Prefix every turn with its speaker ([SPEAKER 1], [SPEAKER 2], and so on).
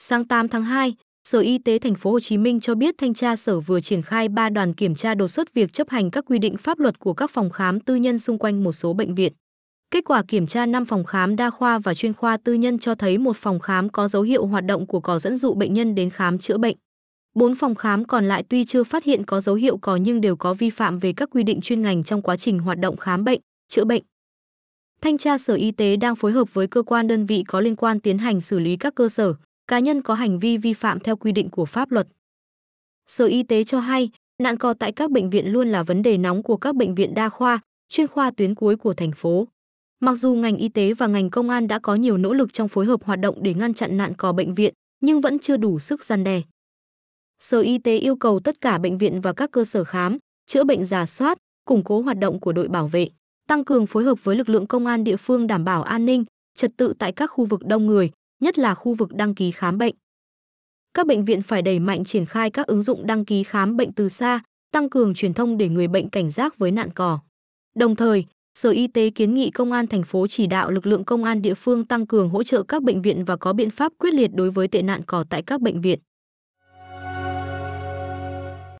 [SPEAKER 1] Sáng 8 tháng 2, Sở Y tế thành phố Hồ Chí Minh cho biết thanh tra sở vừa triển khai 3 đoàn kiểm tra đột xuất việc chấp hành các quy định pháp luật của các phòng khám tư nhân xung quanh một số bệnh viện. Kết quả kiểm tra 5 phòng khám đa khoa và chuyên khoa tư nhân cho thấy một phòng khám có dấu hiệu hoạt động của cò dẫn dụ bệnh nhân đến khám chữa bệnh. 4 phòng khám còn lại tuy chưa phát hiện có dấu hiệu cò nhưng đều có vi phạm về các quy định chuyên ngành trong quá trình hoạt động khám bệnh, chữa bệnh. Thanh tra Sở Y tế đang phối hợp với cơ quan đơn vị có liên quan tiến hành xử lý các cơ sở, cá nhân có hành vi vi phạm theo quy định của pháp luật. Sở Y tế cho hay, nạn cò tại các bệnh viện luôn là vấn đề nóng của các bệnh viện đa khoa, chuyên khoa tuyến cuối của thành phố. Mặc dù ngành y tế và ngành công an đã có nhiều nỗ lực trong phối hợp hoạt động để ngăn chặn nạn cò bệnh viện, nhưng vẫn chưa đủ sức gian đe. Sở Y tế yêu cầu tất cả bệnh viện và các cơ sở khám, chữa bệnh giả soát, củng cố hoạt động của đội bảo vệ, tăng cường phối hợp với lực lượng công an địa phương đảm bảo an ninh, trật tự tại các khu vực đông người, nhất là khu vực đăng ký khám bệnh. Các bệnh viện phải đẩy mạnh triển khai các ứng dụng đăng ký khám bệnh từ xa, tăng cường truyền thông để người bệnh cảnh giác với nạn cò. Đồng thời, Sở Y tế kiến nghị Công an thành phố chỉ đạo lực lượng công an địa phương tăng cường hỗ trợ các bệnh viện và có biện pháp quyết liệt đối với tệ nạn cò tại các bệnh viện.